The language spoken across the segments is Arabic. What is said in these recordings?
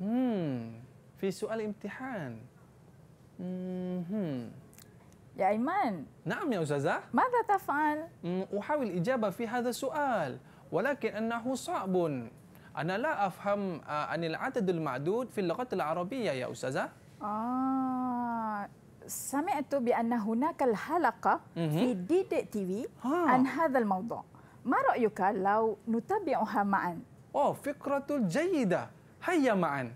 مم. في سؤال امتحان مم. يا أيمن نعم يا أستاذة ماذا تفعل؟ أحاول الإجابة في هذا السؤال ولكن أنه صعب أنا لا أفهم عن العدد المعدود في اللغة العربية يا أستاذة آه سمعت بأن هناك الحلقة في دي دي تي في عن هذا الموضوع ما رأيك لو نتابعها معا؟ أوه فكرة جيدة hayya ma'an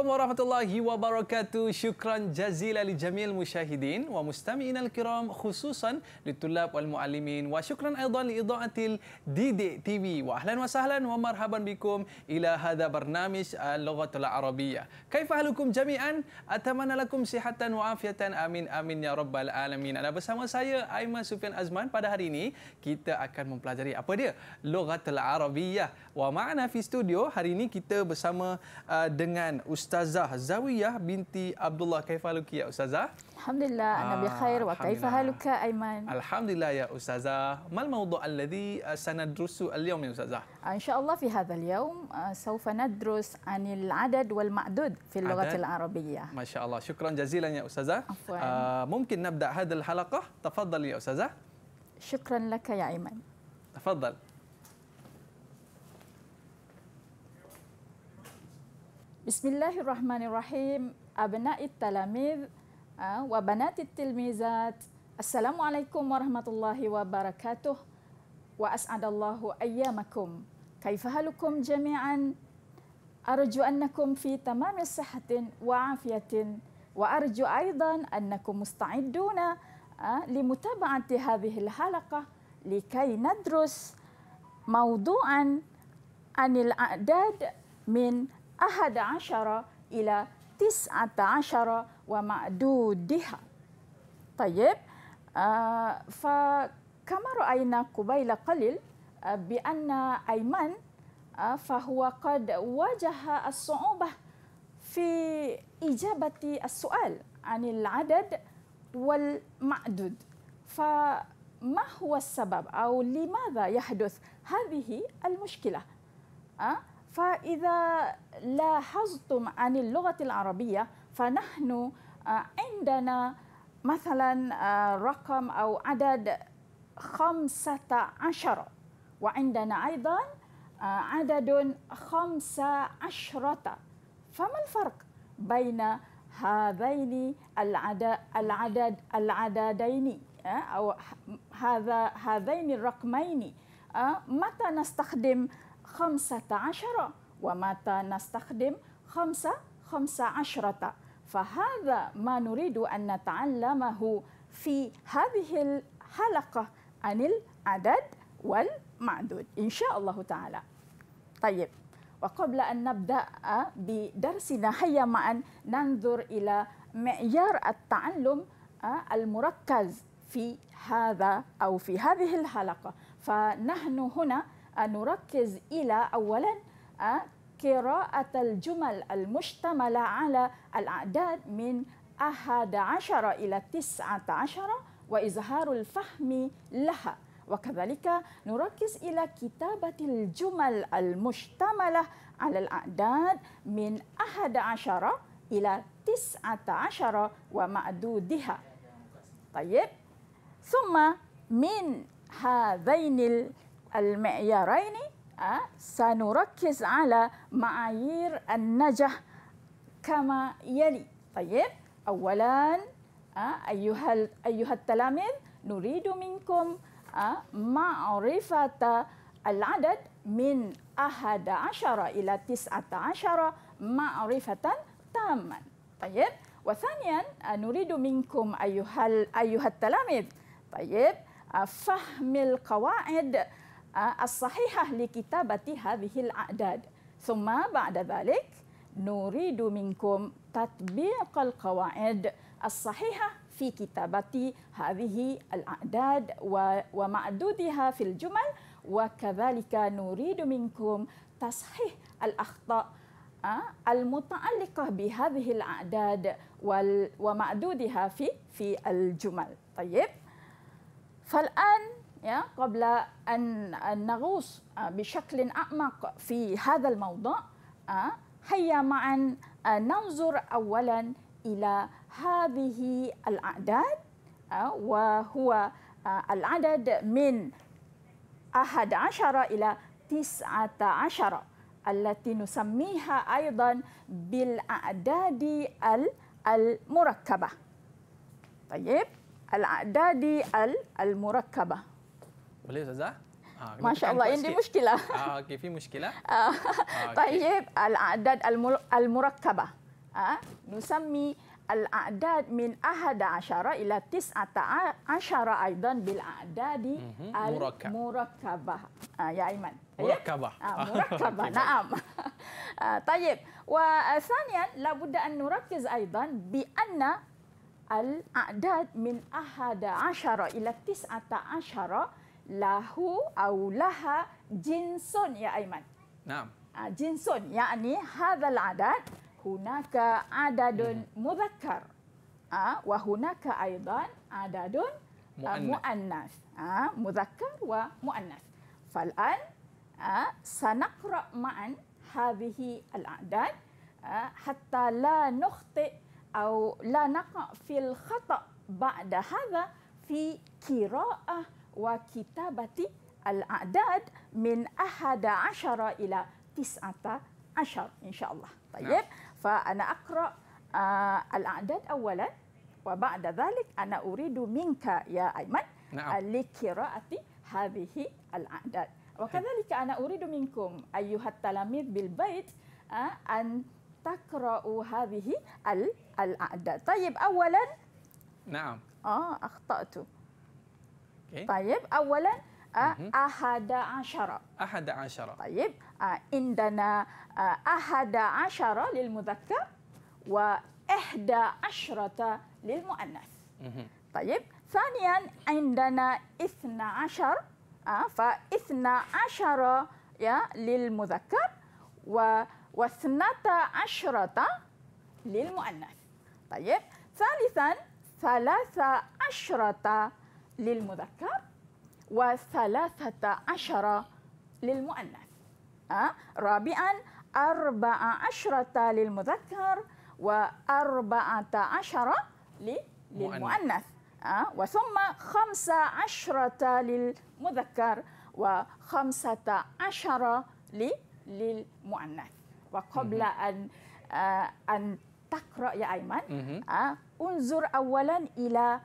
Assalamualaikum warahmatullahi wabarakatuh. Syukran jazila li jamil musyahidin wa mustami'in al-kiram khususan li tulab wal muallimin wa syukran aidan li idaatil Didi TV. Wa ahlan wa sahlan wa marhaban bikum ila hadha barnamij al-lughatul Arabiya. Kaifa halukum jami'an? Atamanna lakum sihatan wa afiatan amin amin ya rabbal alamin. Ada bersama saya Aiman Sufian Azman pada hari ini kita akan mempelajari apa dia? Lughatul Arabiya. Wa ma'ana fi studio hari ini kita bersama uh, dengan Ustaz الاستاذه الزاويه بنتي عبد الله كيف حالك يا استاذه الحمد لله انا آه، بخير وكيف حالك ايمن الحمد لله يا استاذه ما الموضوع الذي سندرسه اليوم يا استاذه آه، ان شاء الله في هذا اليوم آه، سوف ندرس عن العدد والمعدود في اللغه عدد. العربيه ما شاء الله شكرا جزيلا يا استاذه آه ممكن نبدا هذه الحلقه تفضل يا استاذه شكرا لك يا ايمن تفضل بسم الله الرحمن الرحيم أبناء التلاميذ وبنات التلميذات السلام عليكم ورحمة الله وبركاته وأسعد الله أيامكم كيف حالكم جميعا؟ أرجو أنكم في تمام صحة وعافية وأرجو أيضا أنكم مستعدون لمتابعة هذه الحلقة لكي ندرس موضوعا عن الأعداد من أحد عشر إلى تسعة عشر ومعدودها طيب آه، فكما رأينا قبيل قليل آه، بأن أيمن آه، فهو قد واجه الصعوبة في إجابة السؤال عن العدد والمعدود فما هو السبب أو لماذا يحدث هذه المشكلة؟ أه؟ فإذا لاحظتم عن اللغة العربية فنحن آه، عندنا مثلا آه، رقم أو عدد خمسة عشر وعندنا أيضا آه، عدد خمسة عشرة فما الفرق بين هذين العدد العددين أو هذا هذين الرقمين متى نستخدم خمسة عشرة ومتى نستخدم خمسة خمسة عشرة فهذا ما نريد أن نتعلمه في هذه الحلقة عن العدد والمعدود إن شاء الله تعالى طيب وقبل أن نبدأ بدرسنا هيا معا ننظر إلى معيار التعلم المركز في هذا أو في هذه الحلقة فنحن هنا أن نركز إلى أولا آه، قراءة الجمل المشتملة على الأعداد من أحد عشر إلى تسعة عشر وإظهار الفهم لها وكذلك نركز إلى كتابة الجمل المشتملة على الأعداد من أحد عشر إلى تسعة عشر ومعدودها طيب ثم من هذين al-mi'yaraini sanurakkiz ala ma'ayir an-najah kama yali. Tayyib. Awalan ayuhal ayuhat talamin nuridu minkum ma'rifata al-adad min ahada asyara ila tis'ata asyara ma'rifatan taman. Tayyib. Wa thaniyan nuridu minkum ayuhal ayuhat talamin. Tayyib. Fahmil qawaid. Tayyib. آه، الصحيحة لكتابة هذه الأعداد ثم بعد ذلك نريد منكم تطبيق القواعد الصحيحة في كتابة هذه الأعداد ومعدودها في الجمل وكذلك نريد منكم تصحيح الأخطاء آه، المتعلقة بهذه الأعداد ومعدودها في في الجمل طيب فالآن قبل أن نغوص آه، بشكل أعمق في هذا الموضوع آه، هيا معا آه، ننظر أولا إلى هذه الأعداد وهو العدد من أحد عشر إلى تسعة عشر التي نسميها أيضا بالأعداد المركبة طيب الأعداد المركبة Boleh Ustazah? Ha, Masya Allah, yang dia muskil lah. Ha, ah, okay, Fee muskil lah. Ah, ha, okay. Tayyib al-adad al-murakabah. Ha, nusammi al-adad min ahada asyara ila tis'ata asyara aidan bil-adadi mhm, al-murakabah. Ha, ya Aiman. Ya? Murakabah. Ha, murakabah, okay, naam. Ha, tayyib. Wa asanian, labudda an nurakiz aidan bi'anna al-adad min ahada asyara ila tis'ata asyara lahu au laha jinsun ya Aiman. Naam. Ah uh, jinsun yakni hadzal adad hunaka adadun hmm. mudzakkar. Ah uh, wa hunaka aidan adadun ah, muannas. Ah uh, mudzakkar wa muannas. Fal an ah uh, sanaqra ma'an hadhihi al adad uh, hatta la nukhti au la naqa fil khata ba'da hadha fi qira'ah وكتابة الأعداد من أحد عشر إلى تسعة عشر إن شاء الله طيب نعم. فأنا أقرأ آه الأعداد أولا وبعد ذلك أنا أريد منك يا أيمن نعم. آه، لقراءة هذه الأعداد وكذلك أنا أريد منكم أيها التلاميذ بالبيت آه أن تقرأوا هذه الأعداد طيب أولا نعم آه أخطأت طيب أولا آه، أحد عشر أحد عشر طيب آه، عندنا آه، أحد عشر للمذكر وإحدى عشرة للمؤنث طيب ثانيا عندنا اثنى عشر فاثنى عشر يا للمذكر و واثنتا عشرة للمؤنث طيب ثالثا ثلاثة عشرة للمذكر وثلاثة عشر للمؤنث أه؟ رابعا 14 عشرة للمذكر وأربعة 14 للمؤنث أه؟ وثم خمسة عشرة للمذكر وخمسة 15 للمؤنث وقبل أن آه، أن تقرأ يا أيمن آه، انظر أولا إلى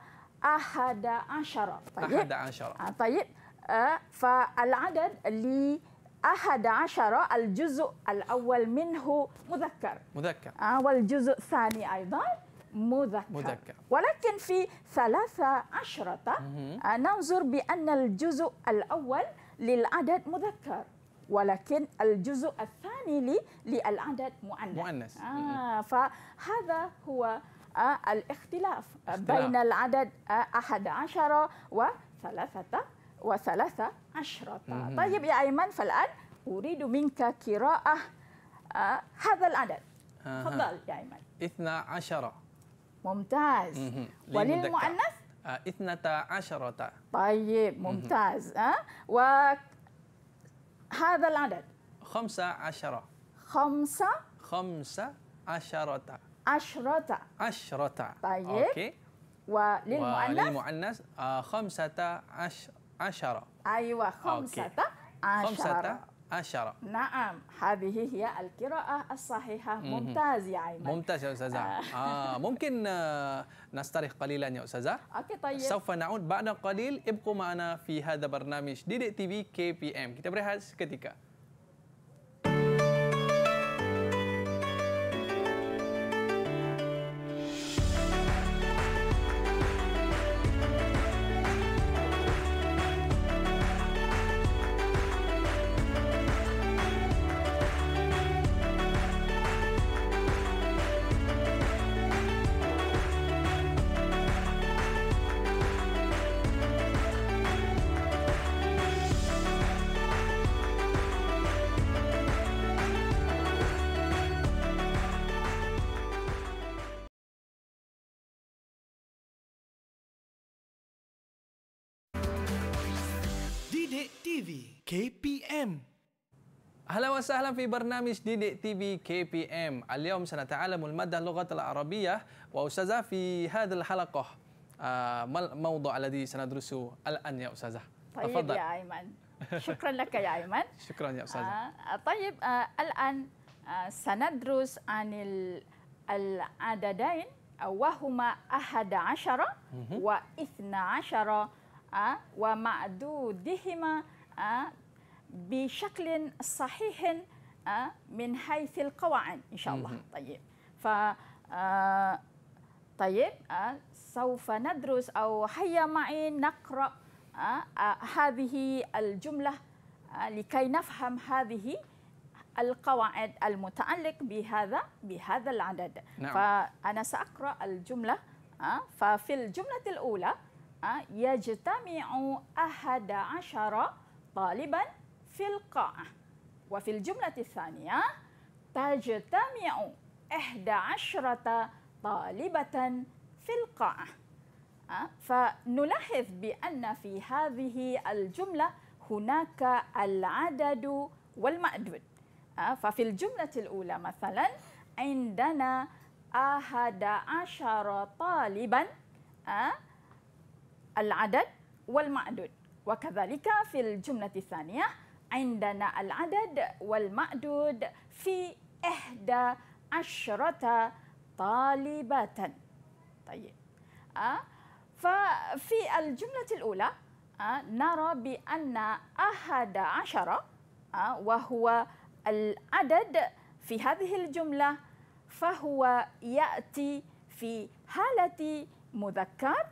أحد عشر طيب أحد عشر آه، طيب آه، فالعدد اللي أحد عشر الجزء الأول منه مذكر مذكر آه، والجزء الثاني أيضا مذكر. مذكر ولكن في ثلاثة عشرة ننظر بأن الجزء الأول للعدد مذكر ولكن الجزء الثاني للعدد مؤنث مؤنث آه فهذا هو الاختلاف بين العدد 11 وثلاثة وثلاثة عشرة طيب يا أيمن فالآن أريد منك قراءة آه، هذا العدد آه، تفضل يا أيمن اثنا عشرة ممتاز وللمؤنث 12 آه، عشرة طيب ممتاز وهذا العدد خمسة عشرة خمسة خمسة عشرة عشرة عشرة طيب أوكي وللمؤنث آه، وللمؤنث أيوة، خمسة عشرة أيوة خمسة عشرة عشرة نعم هذه هي القراءة الصحيحة ممتاز يا أيمن ممتاز يا أستاذة آه, آه، ممكن آه قليلا يا أستاذة أوكي طيب سوف نعود بعد قليل ابقوا معنا في هذا برنامج ديدي تي في كي بي ام كتاب berehat كتيكا KPM أهلا وسهلا في برنامج ديدي تي في كي بي ام اليوم سنتعلم المادة اللغة العربية وأستاذة في هذه الحلقة ما الموضوع الذي سندرسه الآن يا أستاذة طيب أفضل. يا أيمن شكرا لك يا أيمن شكرا يا أستاذة آه طيب آه الآن آه سندرس عن العددين وهما أحد عشر واثنى عشر ومعدودهما آه، بشكل صحيح آه، من حيث القواعد إن شاء الله طيب ف آه، طيب سوف ندرس أو هيا معي نقرأ هذه الجملة لكي نفهم هذه القواعد المتعلق بهذا بهذا العدد نعم. فأنا سأقرأ الجملة ففي الجملة الأولى يجتمع أحد عشر طالبا في القاعة وفي الجملة الثانية تجتمع إحدى عشرة طالبة في القاعة آه، فنلاحظ بأن في هذه الجملة هناك العدد والمعدود آه، ففي الجملة الأولى مثلا عندنا أحد عشر طالبا آه، العدد والمعدود وكذلك في الجملة الثانية عندنا العدد والمعدود في إحدى عشرة طالبة طيب أه؟ ففي الجملة الأولى أه؟ نرى بأن أحد عشر أه؟ وهو العدد في هذه الجملة فهو يأتي في حالة مذكر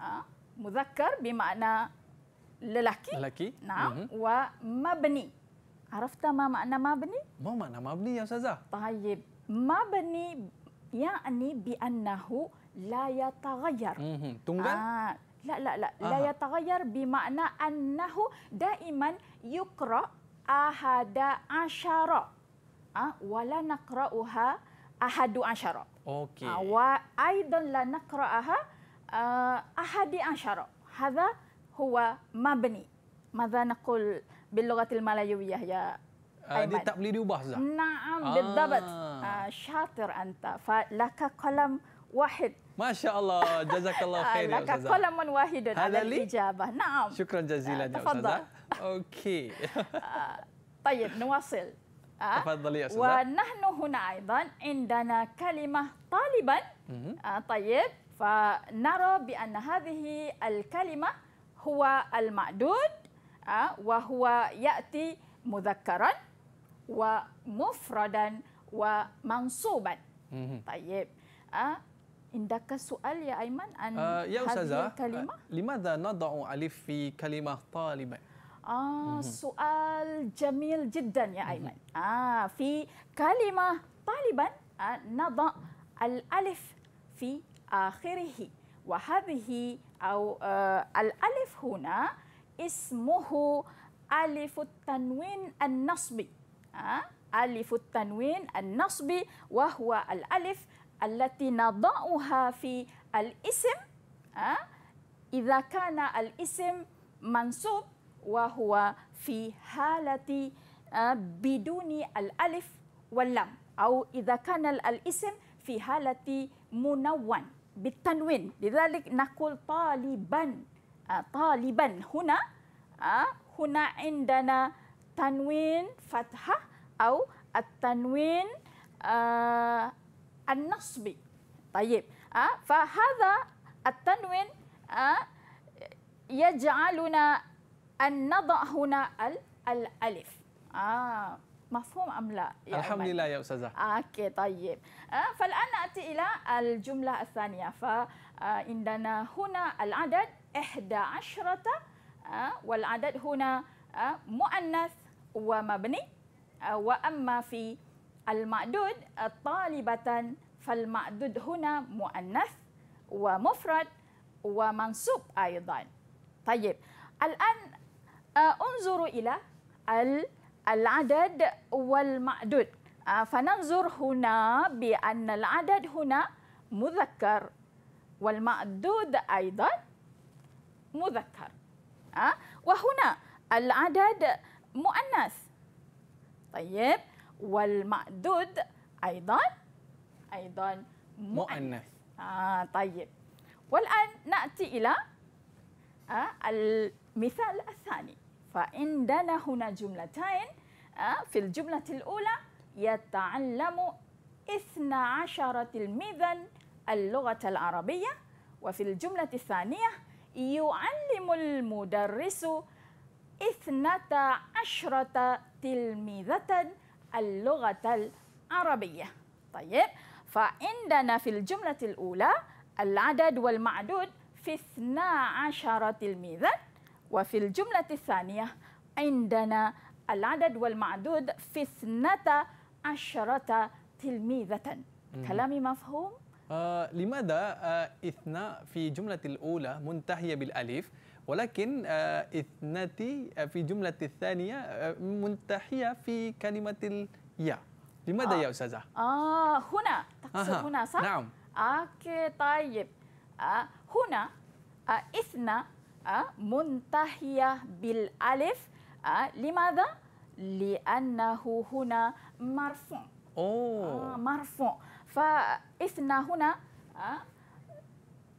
آه، مذكر بمعنى lelaki. Lelaki. Nah, mm-hmm. wa mabni. Arafta ma makna mabni? Ma makna mabni ya Ustazah? Tayyib. Mabni ya'ni bi annahu la yataghayyar. Mhm. Tunggal? Ah, la la la. Aha. La yataghayyar bi makna annahu daiman yuqra ahada asyara. Ah, ha? wala naqra'uha ahadu asyara. Okey. Ha, wa aidan la naqra'aha uh, ahadi asyara. Hadha huwa mabni. Maza naqul bil lughatil malayuyah ya ah, Aiman. Dia tak boleh diubah Zah. Naam, ah. bidabat. Ah, syatir anta. Fa laka kalam wahid. Masya Allah. Jazakallah ah, khair ya Laka kalamun wahidun ala ijabah. Naam. Syukran jazilan ya, ya Ustazah. Okey. Tayyib, nuwasil. Tafadzali ya Wa nahnu huna aydan indana kalimah taliban. Mm -hmm. Tayyib. Fa nara bi anna hadhihi al kalimah huwa al-ma'dud uh, wa huwa ya'ti mudhakkaran wa mufradan wa mansuban. mm Tayyib. Uh, ah, indakah soal ya Aiman an uh, ya ustazah, kalimah? Uh, limadha nada'u alif fi kalimah taliban? Ah, mm soal jamil jiddan ya Aiman. mm Ah, fi kalimah taliban uh, al-alif fi akhirihi. وهذه أو آه، الألف هنا اسمه ألف التنوين النصبي آه، ألف التنوين النصبي وهو الألف التي نضعها في الاسم آه، إذا كان الاسم منصوب وهو في حالة بدون الألف واللام أو إذا كان الاسم في حالة منون بالتنوين لذلك نقول طالبا آه، طالبا هنا آه، هنا عندنا تنوين فتحة أو التنوين آه، النصبي طيب فهذا التنوين يجعلنا أن نضع هنا الألف آه مفهوم أم لا؟ يا الحمد لله يا أستاذة أوكي طيب آه، فالآن نأتي إلى الجملة الثانية فعندنا هنا العدد 11 آه، والعدد هنا آه، مؤنث ومبني وأما في المعدود طالبة فالمعدود هنا مؤنث ومفرد ومنصوب أيضا طيب الآن انظروا إلى ال العدد والمعدود آه، فننظر هنا بأن العدد هنا مذكر والمعدود أيضا مذكر آه، وهنا العدد مؤنث طيب والمعدود أيضا أيضا مؤنث آه طيب والآن نأتي إلى آه، المثال الثاني فعندنا هنا جملتين آه، في الجملة الأولى يتعلم 12 تلميذا اللغة العربية وفي الجملة الثانية يعلم المدرس اثنتا عشرة تلميذة اللغة العربية طيب فعندنا في الجملة الأولى العدد والمعدود في اثنا عشر تلميذا وفي الجملة الثانية عندنا العدد والمعدود في اثنتا عشرة تلميذة كلامي مفهوم؟ آه لماذا آه إثنى في جملة الأولى منتهية بالألف ولكن آه اثنتي آه، في جملة الثانية آه، منتهية في كلمة الياء لماذا آه. يا أستاذة؟ آه هنا تقصد آه. هنا صح؟ نعم أوكي طيب آه هنا آه إثنى آه منتهية بالألف آه، لماذا؟ لأنه هنا مرفوع أوه. آه، مرفوع فإثنى هنا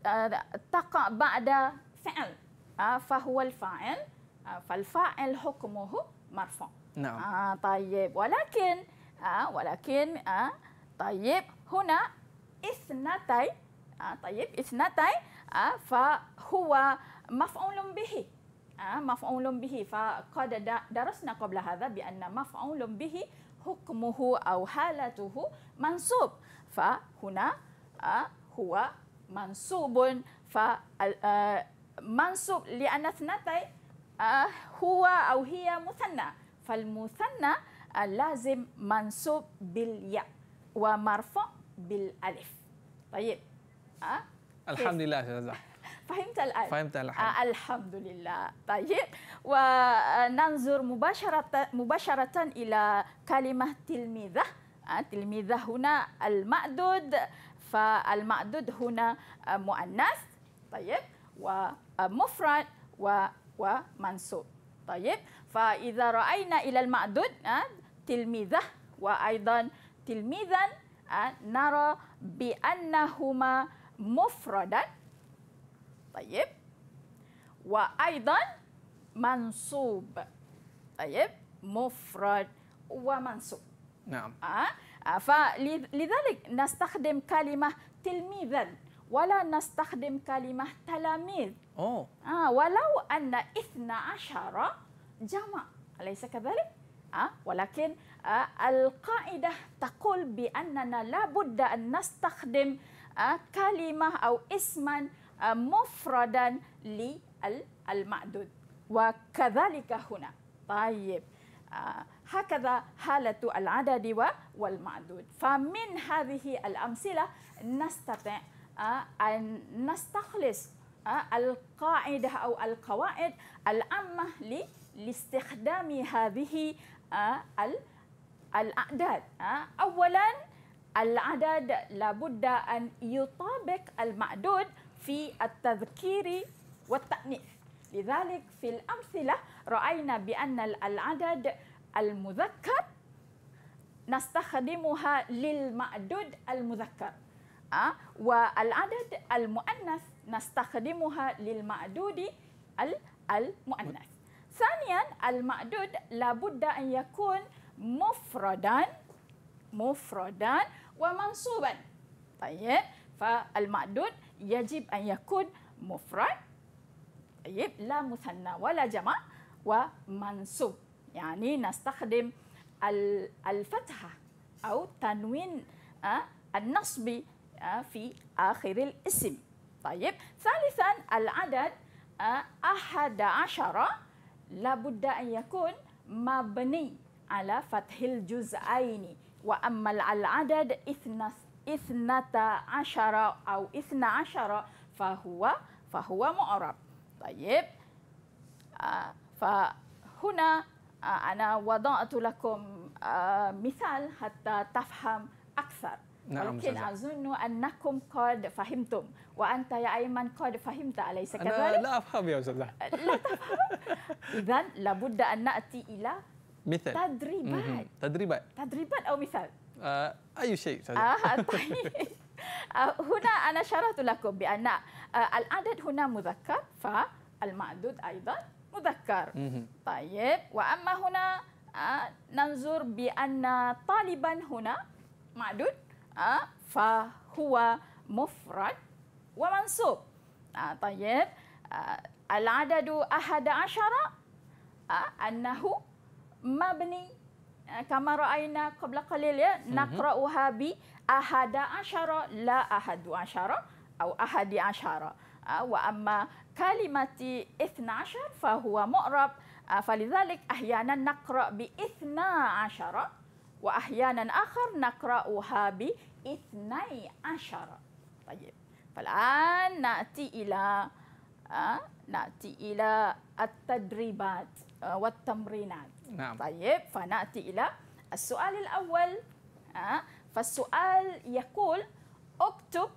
آه، تقع بعد فعل فهو الفاعل فالفاعل حكمه مرفوع نعم آه طيب ولكن آه ولكن آه طيب هنا اثنتي آه طيب اثنتي آه فهو مفعول به ah maf'ulun bihi fa qad darasna qabla hadha bi anna maf'ulun bihi hukmuhu aw halatuhu mansub fa huna ah huwa mansubun fa mansub li anna thnatai ah huwa aw hiya muthanna fal muthanna lazim mansub bil ya wa marfu bil alif tayyib ah alhamdulillah فهمت الآن فهمت الحمد, آه، الحمد لله طيب وننظر مباشرة مباشرة إلى كلمة تلميذة آه، تلميذة هنا المعدود فالمعدود هنا آه، مؤنث طيب ومفرد ومنصوب طيب فإذا رأينا إلى المعدود تلميذة وأيضا تلميذا نرى بأنهما مفردا طيب وأيضا منصوب طيب مفرد ومنصوب نعم آه. فلذلك نستخدم كلمة تلميذا ولا نستخدم كلمة تلاميذ أوه. آه ولو أن إثنى عشر جمع أليس كذلك؟ آه ولكن آه القاعدة تقول بأننا لا بد أن نستخدم آه كلمة أو اسما Ah, mufradan li al al ma'dud wa kadzalika huna tayyib ah, hakadha halatu al adadi wa wal ma'dud fa min hadhihi al amsila nastati' ah, an nastakhlis al qa'idah aw al qawaid al ammah li لاستخدام هذه الأعداد أولا العدد لابد أن يطابق المعدود في التذكير والتأنيث لذلك في الأمثلة رأينا بأن العدد المذكر نستخدمها للمعدود المذكر أه؟ والعدد المؤنث نستخدمها للمعدود المؤنث ثانيا المعدود لابد أن يكون مفردا مفردا ومنصوبا طيب فالمعدود يجب أن يكون مفرد طيب لا مثنى ولا جمع ومنصوب يعني نستخدم الفتحة أو تنوين آه، النصب آه، في آخر الاسم طيب ثالثا العدد آه، أحد عشر لابد أن يكون مبني على فتح الجزئين وأما العدد إثنى ithnata asyara au ithna asyara fahuwa fahuwa mu'arab. Tayyib. Uh, fa huna uh, ana wada'tu lakum uh, ah, misal hatta tafham aksar. Nah, Walakin Ustazah. azunnu annakum qad fahimtum wa anta ya Aiman qad fahimta alaysa kadhalik? Ana la afham ya Ustazah. Eh, la tafham. Idzan labudda an na'ti ila Mithal. Tadribat. Mm-hmm. Tadribat. Tadribat atau misal? uh, ayu syekh saja. Ah, uh, huna ana syarahtu lakum bi anna uh, al adad huna muzakkar fa al ma'dud aidan muzakkar. Mm-hmm. Tayyib wa amma huna uh, nanzur bi anna taliban huna ma'dud uh, fa huwa mufrad wa mansub. Ah, uh, tayyib uh, al adadu ahada asyara uh, annahu mabni كما رأينا قبل قليل نقرأها ب أحد عشر لا أحد عشر أو أحد عشر وأما كلمة اثنى عشر فهو مؤرب فلذلك أحيانا نقرأ باثنى عشر وأحيانا آخر نقرأها باثني عشر طيب فالآن نأتي إلى نأتي إلى التدريبات آه، والتمرينات نعم. طيب فنأتي إلى السؤال الأول آه، فالسؤال يقول اكتب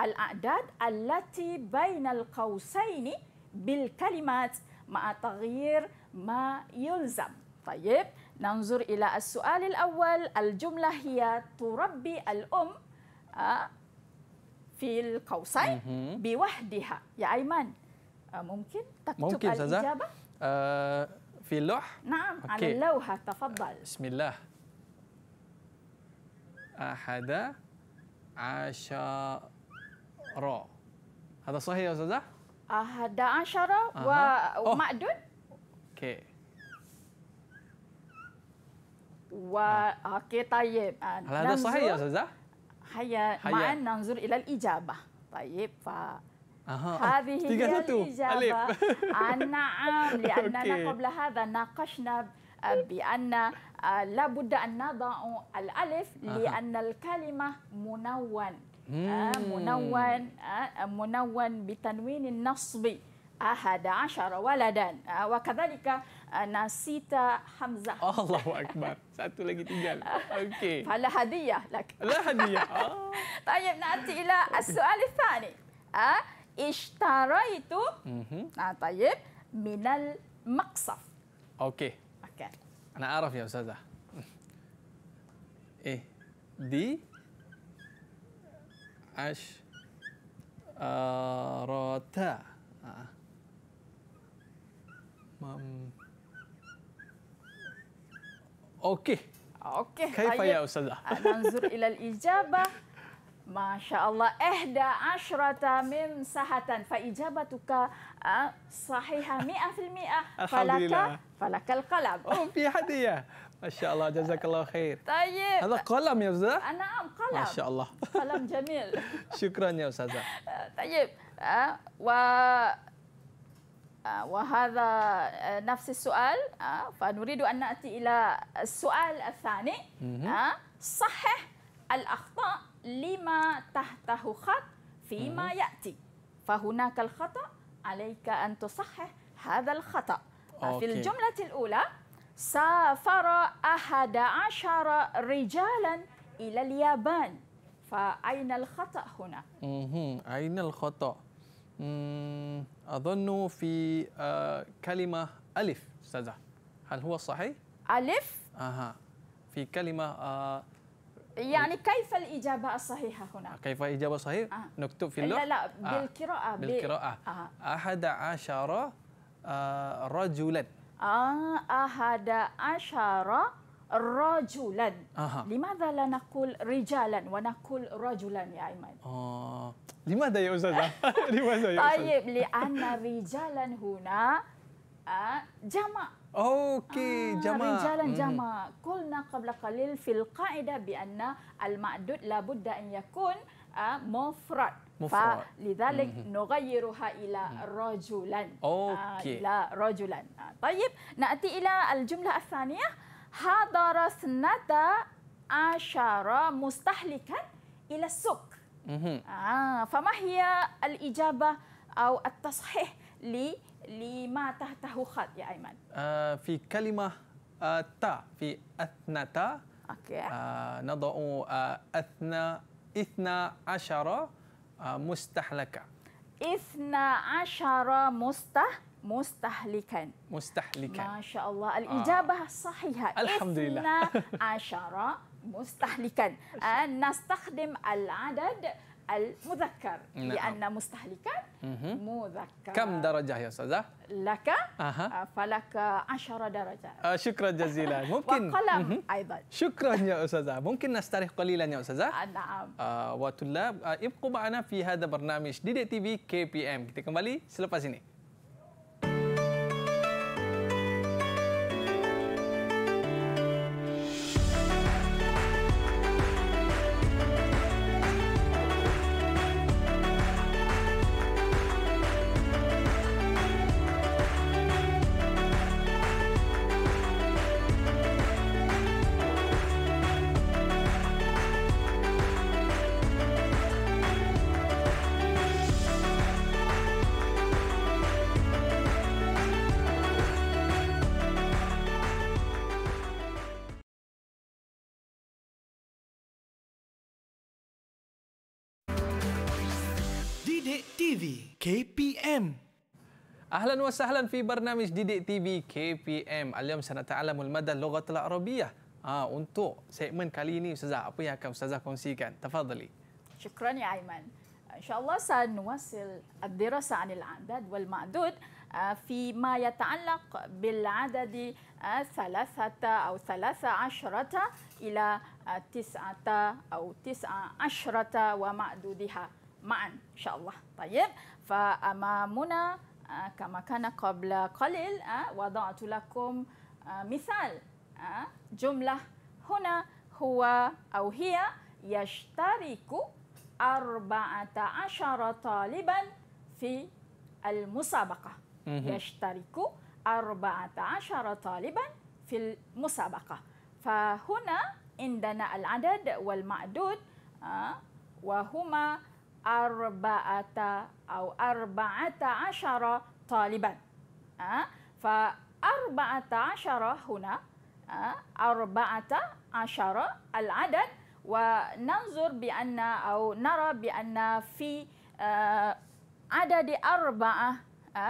الأعداد التي بين القوسين بالكلمات مع تغيير ما يلزم طيب ننظر إلى السؤال الأول الجملة هي تربي الأم آه، في القوسين بوحدها يا أيمن ممكن تكتب ممكن الإجابة؟ آه، في اللوح؟ نعم أوكي. على اللوحة تفضل بسم الله أحد عشر هذا صحيح يا أستاذة؟ أحد عشر ومعدود أوكي و أوكي طيب هل هذا صحيح يا أستاذة؟ هيا معا ننظر إلى الإجابة طيب ف أها. هذه هي الإجابة عن آه، نعم لأننا قبل هذا ناقشنا بأن آه، لابد أن نضع الألف لأن الكلمة منون آه، منون منون بتنوين النصب أحد عشر ولدا وكذلك نسيت حمزة الله أكبر ساتو لغي تجال أوكي فلا هدية لك لا هدية طيب نأتي إلى السؤال الثاني ishtara itu mm-hmm. ah tayyib minal maqsaf okey okey ana araf ya ustazah hmm. eh di ash arata ah mam okey okey kaifa ya ustazah anzur ila al ijabah ما شاء الله إحدى عشرة ممسحة فإجابتك صحيحة مئة في المئة فلك, فلك القلم في هدية ما شاء الله جزاك الله خير طيب هذا قلم يا أستاذة نعم قلم ما شاء الله قلم جميل شكرا يا أستاذة طيب و وهذا نفس السؤال فنريد أن نأتي إلى السؤال الثاني صحح الأخطاء لما تحته خط فيما يأتي فهناك الخطأ عليك أن تصحح هذا الخطأ في الجملة الأولى سافر أحد عشر رجالا إلى اليابان فأين الخطأ هنا؟ أين الخطأ؟ أظن في آه، كلمة ألف سزا هل هو صحيح؟ ألف؟ أها في كلمة آه، يعني كيف الإجابة الصحيحة هنا؟ كيف الإجابة الصحيحة؟ آه. نكتب في اللوح؟ لا لا آه. بالقراءة آه. بالقراءة آه. أحد عشر آه رجلا آه أحد عشر رجلا آه. لماذا لا نقول رجالا ونقول رجلا يا أيمن؟ آه. لماذا يا أستاذة؟ لماذا يا أستاذة؟ طيب لأن رجالا هنا آه، جمع Okey, ah, jamak. Rijalan hmm. jamak. Qulna qabla qalil fil qaida bi anna al ma'dud la budda an yakun uh, mufrad. Fa lidhalik mm-hmm. nughayyiruha ila hmm. rajulan. Ah, Okey. Uh, ila rajulan. Uh, tayyib, na'ti ila al jumlah athaniyah. Hadara sanata asyara mustahlikan ila suk. Mm-hmm. Ah, fama hiya al-ijabah atau at tasheeh. لما تحته خط يا أيمن آه في كلمة آه تا في أثنتا أوكي. آه نضع آه أثنى إثنى عشر آه مستهلكة إثنى عشر مسته مستهلكا مستهلكا ما شاء الله آه. الإجابة آه. صحيحة الحمد لله عشرة مستهلكا نستخدم العدد المذكر نعم. لأن مستهلكا مذكر كم درجة يا أستاذة؟ لك أه. فلك عشر درجات آه شكرا جزيلا ممكن وقلم أيضا شكرا يا أستاذة ممكن نستريح قليلا يا أستاذة؟ آه نعم آه وطلاب آه ابقوا معنا في هذا برنامج ديدي تي في كي بي ام كتير كمالي سلوباسيني TV KPM Ahlan wa sahlan fi barnamij Didik TV KPM. Aliyam sana ta'alamul madal lughatul arabiyah. Ha, untuk segmen kali ini Ustazah, apa yang akan Ustazah kongsikan? Tafadli. Syukran ya Aiman. InsyaAllah sanuasil ad-dirasa anil adad wal ma'dud uh, fi ma yata'alak bil adadi uh, thalathata atau thalatha asyarata ila uh, tis'ata atau tis'a asyarata wa ma'dudihah. معا إن شاء الله طيب فأمامنا آه، كما كان قبل قليل آه، وضعت لكم آه، مثال جملة هنا هو أو هي يشترك أربعة عشر طالبا في المسابقة يشترك أربعة عشر طالبا في المسابقة فهنا عندنا العدد والمعدود وهما arba'ata au arba'ata asyara taliban. Ha? Fa arba'ata asyara huna ha? arba'ata asyara al-adad wa nanzur bi anna au nara bi anna fi eh, ada di arba'ah ha?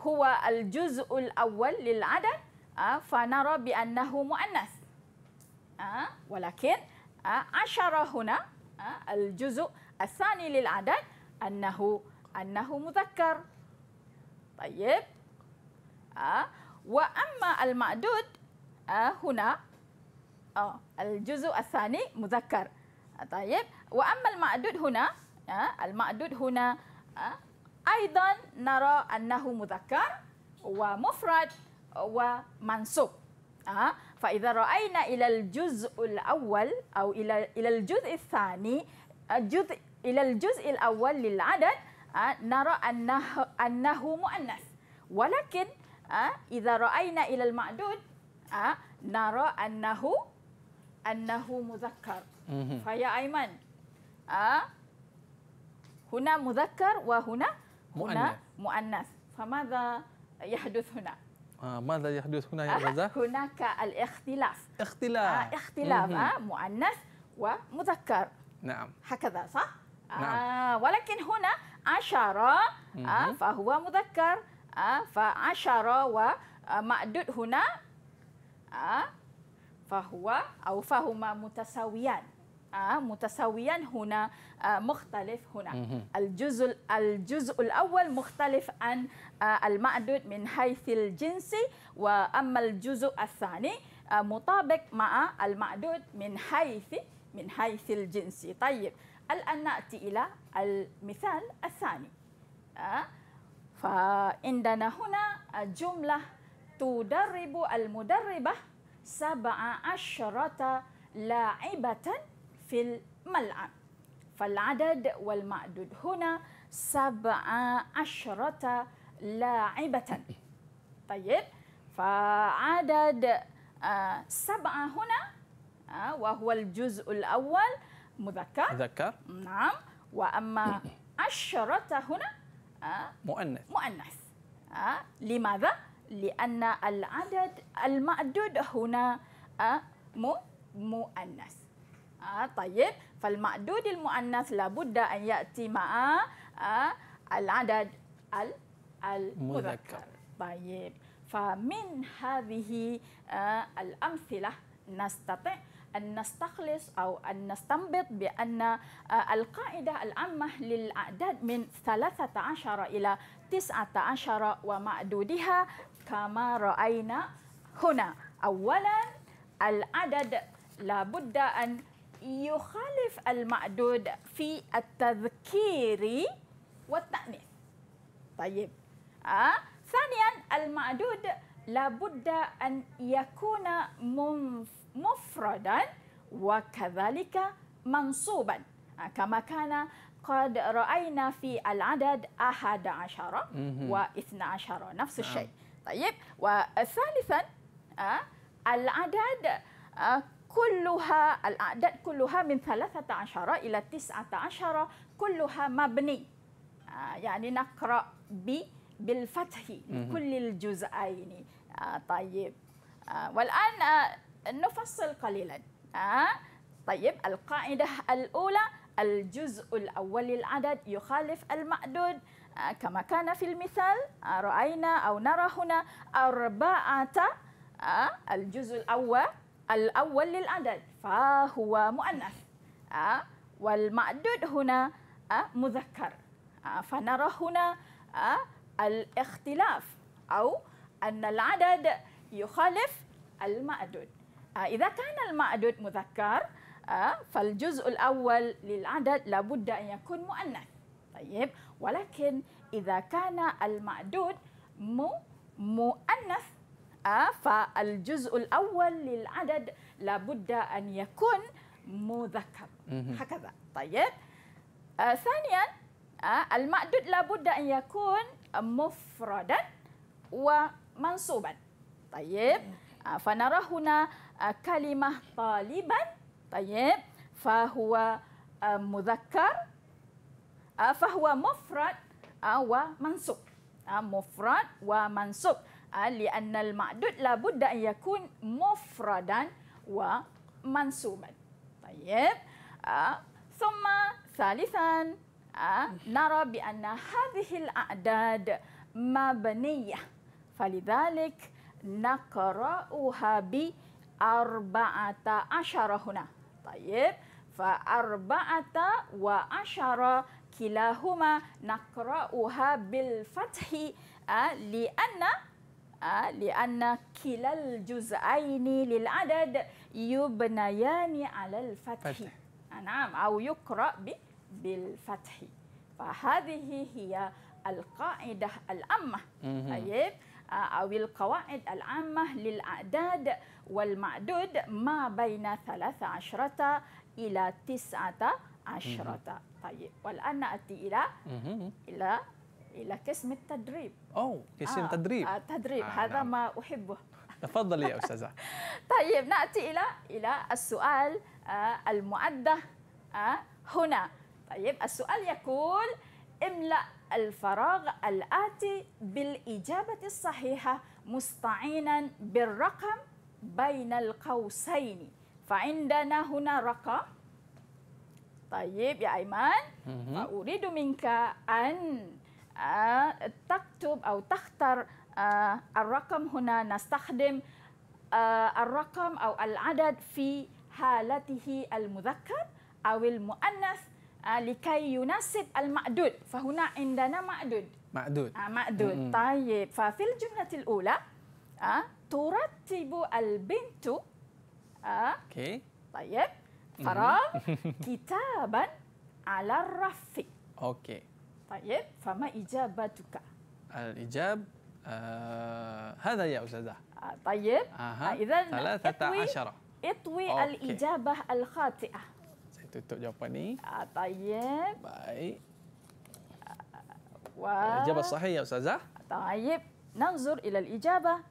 huwa al-juz'ul awwal lil adad ha? fa nara bi annahu muannas ha walakin asyara huna al-juz' الثاني للعدد أنه أنه مذكر طيب آه. وأما المعدود آه هنا آه الجزء الثاني مذكر آه طيب وأما المعدود هنا آه المعدود هنا آه أيضا نرى أنه مذكر ومفرد ومنصوب آه فإذا رأينا إلى الجزء الأول أو إلى إلى الجزء الثاني الجزء إلى الجزء الأول للعدد آه، نرى أنه, أنه مؤنث ولكن آه، إذا رأينا إلى المعدود آه، نرى أنه أنه مذكر فيا أيمن هنا مذكر وهنا هنا مؤنث فماذا يحدث هنا؟ ماذا يحدث هنا يا غزة؟ هناك الاختلاف اختلاف اختلاف مؤنث ومذكر نعم هكذا صح؟ نعم. آه ولكن هنا عشرة آه فهو مذكر آه فعشرة ومعدود آه، هنا آه فهو أو فهما متساويان آه متساويان هنا آه مختلف هنا الجزء الجزء الأول مختلف عن آه المعدود من حيث الجنس وأما الجزء الثاني آه، مطابق مع المعدود من حيث من حيث الجنس طيب الآن نأتي إلى المثال الثاني فعندنا هنا جملة تدرب المدربة سبع عشرة لاعبة في الملعب فالعدد والمعدود هنا سبع عشرة لاعبة طيب فعدد سبعة هنا وهو الجزء الأول مذكر مذكر نعم وأما عشرة هنا آه، مؤنث مؤنث آه، لماذا؟ لأن العدد المعدود هنا آه، مؤنث طيب فالمعدود المؤنث لابد أن يأتي مع العدد المذكر طيب فمن هذه الأمثلة نستطيع أن نستخلص أو أن نستنبط بأن آه، القاعدة العامة للأعداد من 13 إلى 19 ومعدودها كما رأينا هنا أولا العدد لابد أن يخالف المعدود في التذكير والتأنيث طيب آه. ثانيا المعدود لابد أن يكون منفصل مفردا وكذلك منصوبا آه، كما كان قد رأينا في العدد أحد عشر واثنى عشر نفس نعم. الشيء طيب وثالثا آه، العدد آه، كلها الأعداد كلها من 13 إلى 19 كلها مبني يعني نقرأ ب بالفتح لكل الجزئين طيب والآن نفصل قليلا آه؟ طيب القاعدة الأولى الجزء الأول للعدد يخالف المعدود آه كما كان في المثال آه رأينا أو نرى هنا أربعة آه الجزء الأول الأول للعدد فهو مؤنث آه، والمعدود هنا آه، مذكر آه، فنرى هنا الاختلاف أو أن العدد يخالف المعدود آه، إذا كان المعدود مذكر آه، فالجزء الأول للعدد لابد أن يكون مؤنث طيب ولكن إذا كان المعدود مؤنث آه، فالجزء الأول للعدد لابد أن يكون مذكر هكذا طيب ثانيا المعدود لابد أن يكون مفردا ومنصوبا طيب فنرى هنا Ah, kalimah taliban tayyib fahuwa ah, muzakkar ah, fahuwa mufrad wa mansub mufrad wa mansub li anna al ma'dud la budda yakun mufradan wa mansuban tayyib thumma thalithan nara bi anna hadhihi al a'dad mabniyah falidhalik naqra'uha bi أربعة عشر هنا طيب فأربعة وعشر كلاهما نقرأها بالفتح آه، لأن آه، لأن كلا الجزئين للعدد يبنيان على الفتح فتح. نعم أو يقرأ بالفتح فهذه هي القاعدة الأمة طيب آه، أو القواعد العامة للأعداد والمعدود ما بين 13 إلى 19 طيب والآن نأتي إلى إلى إلى قسم التدريب أو قسم التدريب آه،, آه تدريب آه هذا نعم. ما أحبه تفضلي يا أستاذة طيب نأتي إلى إلى السؤال آه المعدة آه هنا طيب السؤال يقول املأ الفراغ الآتي بالإجابة الصحيحة مستعينا بالرقم بين القوسين فعندنا هنا رقم طيب يا أيمن أريد منك أن آه، تكتب أو تختار آه، الرقم هنا نستخدم آه، الرقم أو العدد في حالته المذكر أو المؤنث uh, likai yunasib al ma'dud fahuna indana ma'dud ma'dud ah uh, ma'dud mm-hmm. tayyib fa fil jumlatil ula ah uh, turattibu al bintu ah uh, okey tayyib hmm. fara mm-hmm. kitaban ala raffi okey tayyib fama ijabatuka al ijab uh, ah, hadha ya ustazah uh, tayyib uh, idzan 13 itwi, itwi okay. al ijabah al khati'ah tutup jawapan ni. Ah, tayyib. Baik. Wa. Jawapan sahih ya ustazah. Tayyib. Nanzur ila al-ijabah.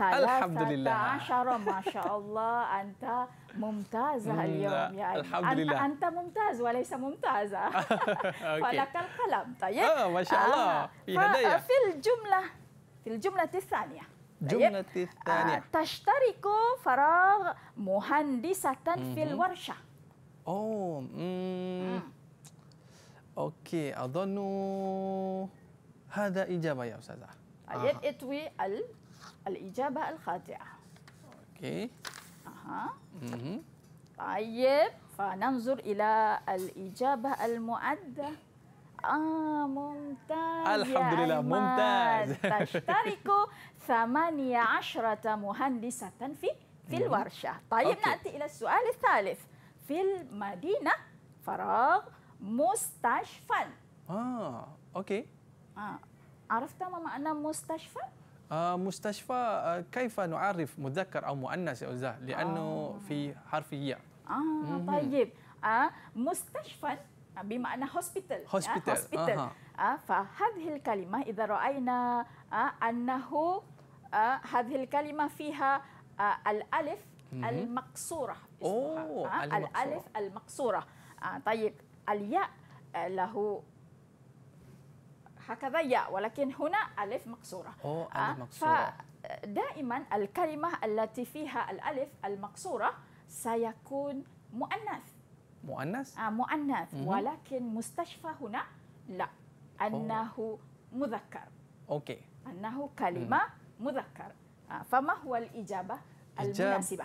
Alhamdulillah. Masya masyaallah anta mumtaz hari ini. Alhamdulillah. Anta, anta mumtaz walaysa mumtaz. okay. Falakal qalam. Tayyib. Oh, ah, masyaallah. Ah, Fi hadaya. Fil jumlah. Fil jumlah tsaniyah. Jumlah tsaniyah. Ah, tashtariku farag muhandisatan mhm. fil warsha. اوه مم. اوكي اظن هذا اجابه يا استاذه طيب آه. اتوي ال... الاجابه الخاطئه اوكي اها طيب فننظر الى الاجابه المعده آه ممتاز الحمد لله ممتاز تشترك 18 مهندسة في في الورشة طيب أوكي. نأتي إلى السؤال الثالث في المدينة فراغ مستشفى اه اوكي آه. عرفت ما معنى مستشفى؟ آه مستشفى آه كيف نعرف مذكر أو مؤنث يا أستاذ لأنه آه. في ياء آه مم. طيب آه مستشفى بمعنى هوسبيتال هوسبيتال آه, آه. آه فهذه الكلمة إذا رأينا آه أنه آه هذه الكلمة فيها آه الألف المقصورة اسمها أوه آه، الألف المقصورة آه، طيب الياء آه، له هكذا ياء ولكن هنا ألف مقصورة أوه ألف مقصورة فدائما الكلمة التي فيها الألف المقصورة سيكون مؤنث مؤنث؟ آه مؤنث ولكن مستشفى هنا لا أنه أوه. مذكر أوكي أنه كلمة مم. مذكر آه فما هو الإجابة المناسبة؟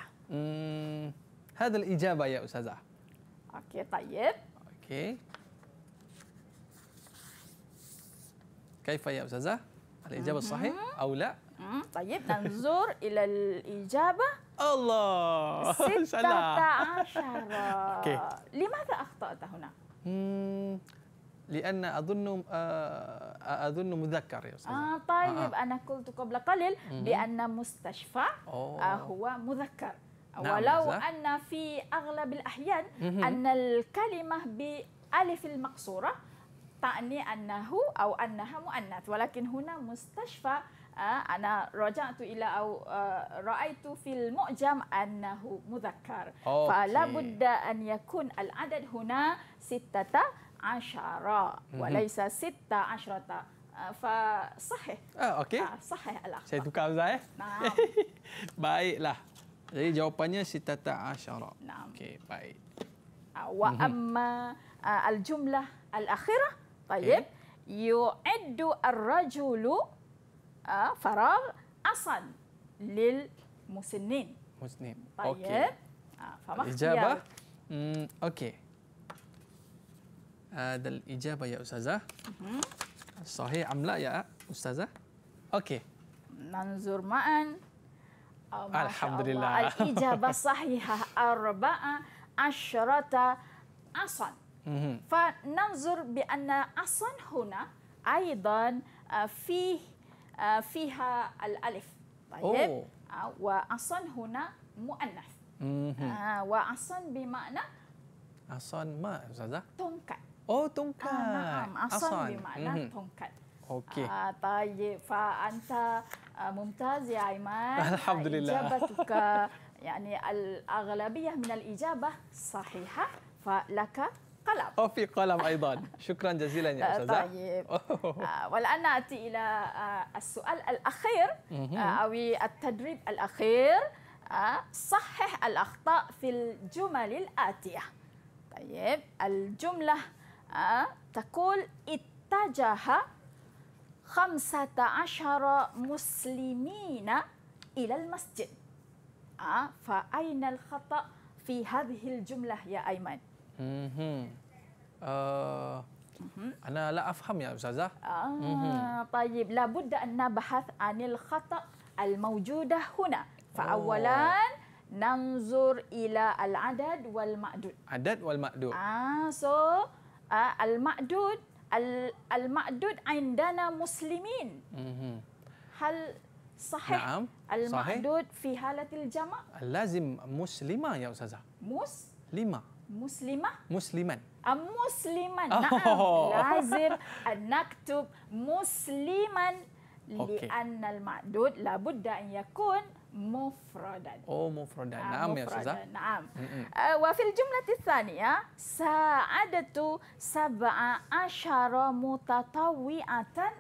هذا الإجابة يا أستاذة أوكي طيب أوكي كيف يا أستاذة؟ الإجابة الصحيح أو لا؟ طيب ننظر إلى الإجابة الله ستة عشر لماذا أخطأت هنا؟ لأن أظن آه، أظن مذكر يا أستاذة آه طيب آه. آه. أنا قلت قبل قليل بأن مستشفى آه هو مذكر Nah, Walau Hamzah. anna fi aghlab al-ahyan mhm. anna al-kalimah bi alif al-maqsura ta'ni annahu aw annaha mu'annath walakin huna mustashfa uh, ana raja'tu ila aw uh, ra'aitu fil mu'jam annahu mudhakkar okay. fa la budda an yakun al-adad huna sittata asyara wa mhm. laysa sitta asyrata Uh, fa sahih. Ah, okay. Uh, ah, sahih Allah. Saya tukar Ustaz eh. Nah. Baiklah. Jadi jawapannya sitata asyara. Naam. Okey, baik. Ah, wa mhm. amma ah, al-jumlah al-akhirah. Tayyib. Okay. Yu'iddu ar-rajulu uh, ah, farag asan lil musnin. Musnin. Okey. Ah, Ijabah. Ya. Hmm, okey. Ada uh, ijabah ya ustazah. Mhm. Sahih amla ya ustazah. Okey. Nanzur ma'an. Oh, masya Alhamdulillah. Al-ijabah sahihah arba'a asyarata asan. Mhm. Fa nanzur bi anna asan huna aidan eh, fih eh, fiha al-alif. Baik. Oh. Ah, wa asan huna mu'annaf. Mhm. Ah, wa asan bimakna? Asan ma, Ustazah? Tongkat. Oh, tongkat. Ah, asan, asan. bimakna mhm. tongkat. Okey. Ah, Tayyib, fa anta... آه، ممتاز يا عماد الحمد لله اجابتك يعني الاغلبيه من الاجابه صحيحه فلك قلم وفي قلم ايضا شكرا جزيلا يا استاذه طيب آه، والان ناتي الى آه، السؤال الاخير او التدريب الاخير صحح الاخطاء في الجمل الاتيه طيب الجمله تقول اتجه khamsata ashara muslimina ila masjid Ah, fa aina al-khata fi hadhihi al-jumlah ya Aiman? hmm Ana la afham ya ustazah. Ah, mm-hmm. tayyib. La budda an nabhath anil khata al mawjudah huna. Fa awalan nanzur ila al adad wal ma'dud. Adad wal ma'dud. Ah, so uh, al ma'dud al-maqdud indana muslimin. Mm-hmm. Hal sahih Naam. al-maqdud sahih. fi halatil jama' al-lazim muslima ya ustazah. Mus lima. Muslima? Musliman. Am musliman. Oh. Naam. Lazim an naktub musliman okay. li anna al-maqdud la budda an yakun mufradat. Oh, mufradat. Ah, Naam, ya, Ustazah. Naam. Uh, wa fil jumlah tithaniya, sa'adatu sab'a asyara mutatawiatan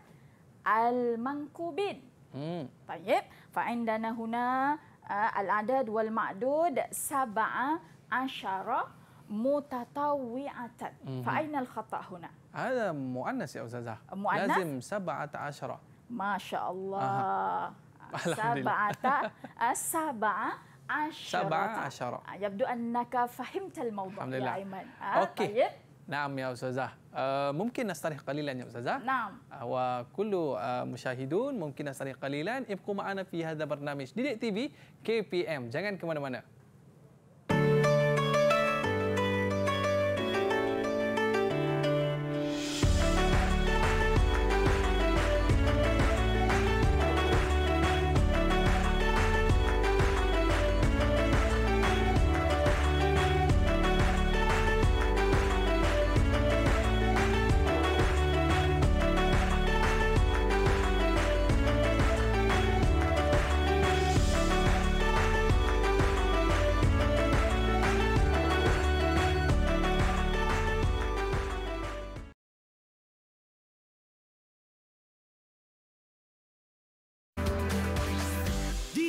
al-mangkubin. Hmm. Tayyib. Fa'indana huna uh, al-adad wal-ma'dud sab'a asyara mutatawiatan. Hmm. Fa'ina al-khata' Ada mu'annas, ya, Ustazah. Mu'annas? Lazim sab'a asyara. Masya Allah. Sab'ata as-sab'a eh, asyara. asyara. Ah, yabdu annaka fahimtal mawdu' ya Aiman. Ha, ah, okay. Tayyip. Naam ya Ustazah. Uh, mungkin nastarih qalilan ya Ustazah. Naam. Uh, wa kullu uh, eh, mushahidun mungkin nastarih qalilan. Ibqu ma'ana fi hadha barnamij. Didik TV KPM. Jangan ke mana-mana.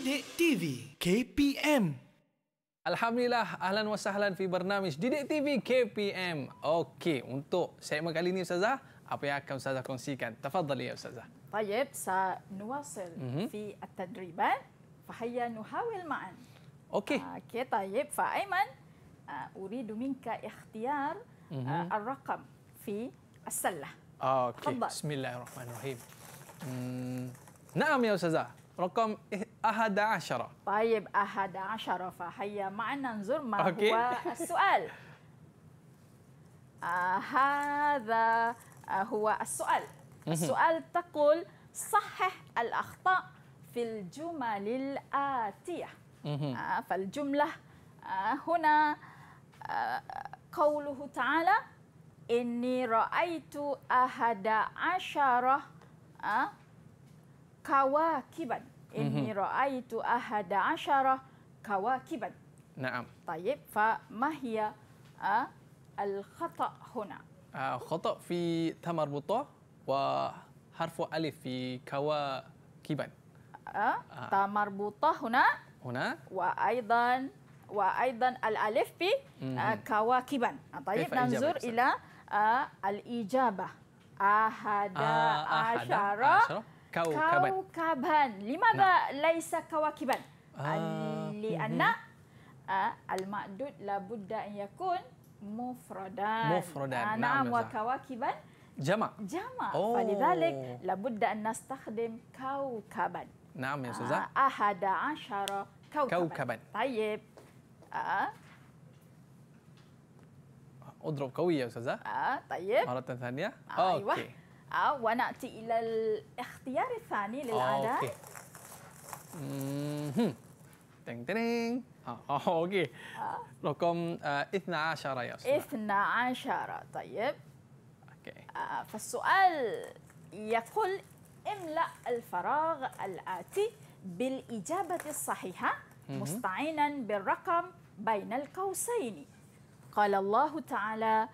Didik TV KPM Alhamdulillah, ahlan wa sahlan fi bernamis Didik TV KPM. Okey, untuk segmen kali ini Ustazah, apa yang akan Ustazah kongsikan? Tafadhali ya Ustazah. Tayyib, sa nuwasil mm-hmm. fi at-tadriban, fa nuhawil ma'an. Okey. Ah, okey, tayyib, fa Aiman, uh, ah, uridu minka ikhtiyar mm-hmm. uh, ah, ar-raqam fi as-sallah. Okey, bismillahirrahmanirrahim. Hmm. Naam ya Ustazah. رقم 11 طيب 11 فهيا معنا ننظر ما أوكي. هو السؤال آه هذا آه هو السؤال السؤال تقول صحح الأخطاء في الجمل الآتية آه فالجملة آه هنا آه قوله تعالى إني رأيت أحد عشر آه kawakiban. Mm -hmm. Inni ra'aitu ahada asyara kawakiban. Naam. Tayyib, fa mahiya uh, al-khata' huna? Uh, khata' fi tamar buta' wa harfu alif fi kawakiban. Uh, tamar buta' huna? Huna. Wa aydan wa aydan al-alif fi mm -hmm. uh, kawakiban. Uh, tayyib, nanzur ila uh, al-ijabah. Ahada, uh, ahada asyara, asyara kau kaban. Lima ba laisa kawakiban. Ah, Ali mhm. anak al ma'dud la budda an yakun mufradan. Mufradan. Ah, naam wa kawakiban. Jama. Jama. Oh. Falidhalik la budda an nastakhdim kau kaban. Naam ya ah, Ustazah. Ahada asyara kau kaban. Kau kaban. Tayyib. Uh. Oh, Udrob kau ya Ustazah. Ah, tayyib. Mara tanya. Okey. ونأتي إلى الاختيار الثاني للأعداد أوكي. دين دين آه، آه، أوكي آه. رقم 12 يا أستاذ 12 طيب أوكي فالسؤال يقول املأ الفراغ الآتي بالإجابة الصحيحة مستعينا بالرقم بين القوسين قال الله تعالى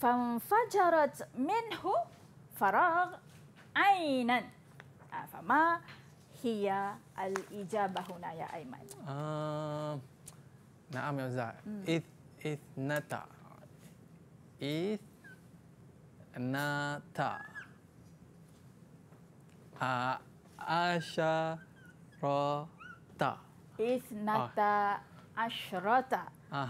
فانفجرت منه فراغ عينا آه، فما هي الإجابة هنا يا أيمن؟ آه نعم يا زاهر إث إذ نتا إذ نتا آه، عشرة إثنتا آه. عشرة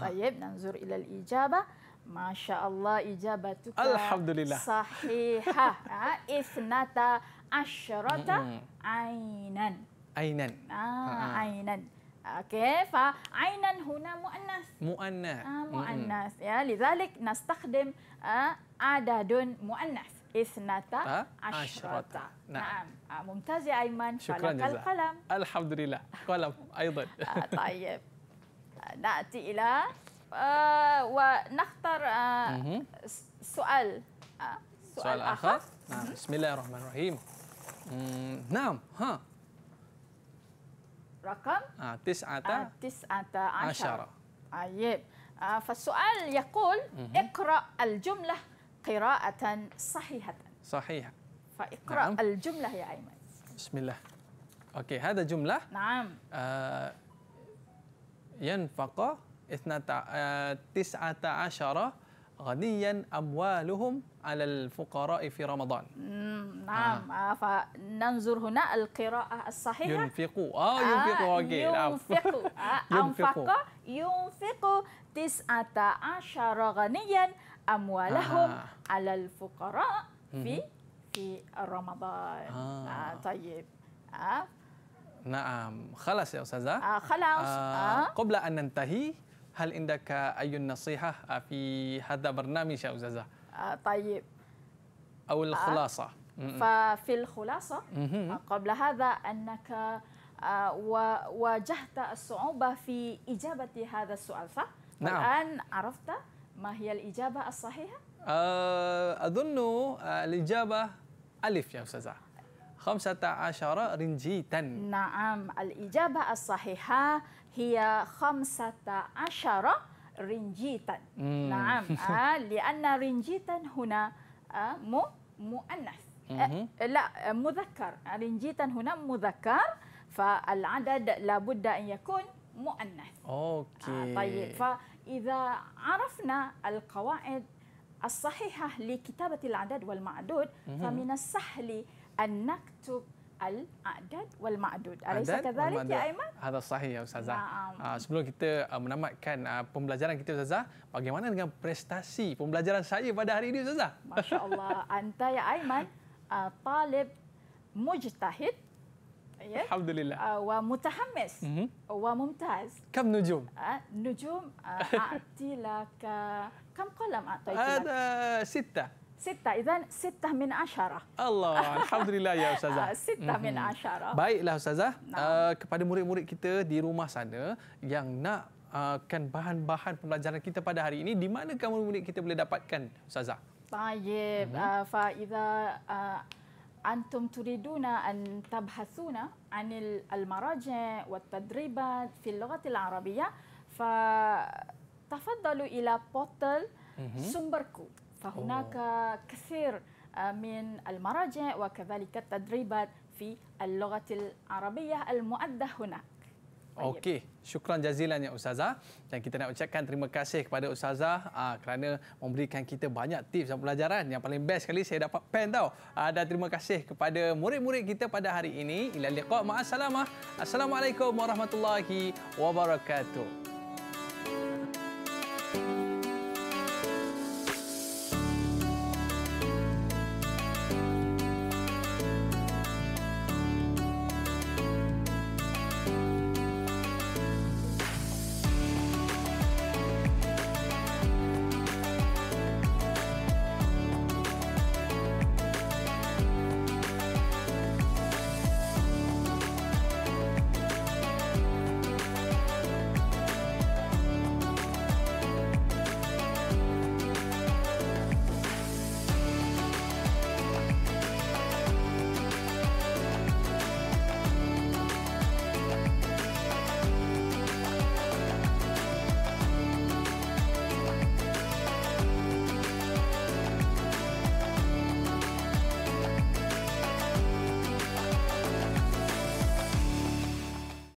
طيب ننظر إلى الإجابة ما شاء الله إجابتك الحمد لله صحيحة إثنتا عشرة عينا عينا آه عينا اوكي فعينا هنا مؤنث مؤنث آه مؤنث يا لذلك نستخدم آه عدد مؤنث اثنتا عشرة نعم, آه ممتاز يا أيمن شكرا لك القلم الحمد لله قلم أيضا آه طيب نأتي إلى آه، ونختار آه، آه، سؤال سؤال آخر نعم بسم الله الرحمن الرحيم نعم ها رقم تسعة تسعة عشرة طيب فالسؤال يقول اقرأ الجملة قراءة صحيحة صحيحة فاقرأ نعم. الجملة يا أيمن بسم الله أوكي هذا جملة نعم آه ينفق آه، تسعة عشر غنيا أموالهم على الفقراء في رمضان نعم آه. آه. فننظر هنا القراءة الصحيحة ينفقوا آه ينفقوا آه ينفقوا أنفقوا ينفقوا تسعة عشر غنيا أموالهم آه. على الفقراء في في رمضان آه. آه طيب آه. نعم خلاص يا أستاذة آه خلاص آه. آه. قبل أن ننتهي هل عندك أي نصيحة في هذا برنامج يا أستاذة؟ آه، طيب أو الخلاصة آه، ففي الخلاصة آه، قبل هذا أنك واجهت الصعوبة في إجابة هذا السؤال صح؟ نعم الآن عرفت ما هي الإجابة الصحيحة؟ أظن الإجابة ألف يا أستاذة خمسة عشر رنجيتا نعم الإجابة الصحيحة هي خمسة عشر رنجيتا نعم آه، لأن رنجيتا هنا آه، مؤنث آه، لا مذكر رنجيتا هنا مذكر فالعدد لابد أن يكون مؤنث أوكي طيب فإذا عرفنا القواعد الصحيحة لكتابة العدد والمعدود فمن السهل أن نكتب Al-A'dad wal-Ma'dud. Al-A'dad wal-Ma'dud. Ya, Hada sahih ya Ustazah. Ya, nah. Sebelum kita ah, menamatkan ah, pembelajaran kita Ustazah, bagaimana dengan prestasi pembelajaran saya pada hari ini Ustazah? Masya Allah. Anta ya Aiman, ah, talib mujtahid. Yeah. Alhamdulillah. Uh, wa mutahammis. Mm -hmm. Wa mumtaz. Kam nujum? Uh, nujum, uh, a'tilaka. Kam kolam a'tilaka? Ada sitah. Sita, izan sita min asyarah. Allah, Alhamdulillah ya Ustazah. Uh, ah, sita mm-hmm. min mhm. asyarah. Baiklah Ustazah, nah. uh, kepada murid-murid kita di rumah sana yang nak uh, kan bahan-bahan pembelajaran kita pada hari ini, di mana kamu murid kita boleh dapatkan Ustazah? Tayyib, mhm. fa iza uh, antum turiduna an tabhasuna anil al-maraji' wa tadribat fil lughati al fa tafaddalu ila portal mhm. sumberku. فهناك كثير من المراجع وكذلك التدريبات في اللغة العربية المؤدة هناك Okey, syukran jazilan ya Ustazah. Dan kita nak ucapkan terima kasih kepada Ustazah aa, kerana memberikan kita banyak tips dan pelajaran. Yang paling best sekali saya dapat pen tau. Aa, ah, dan terima kasih kepada murid-murid kita pada hari ini. Ila liqa ma'assalamah. Assalamualaikum warahmatullahi wabarakatuh.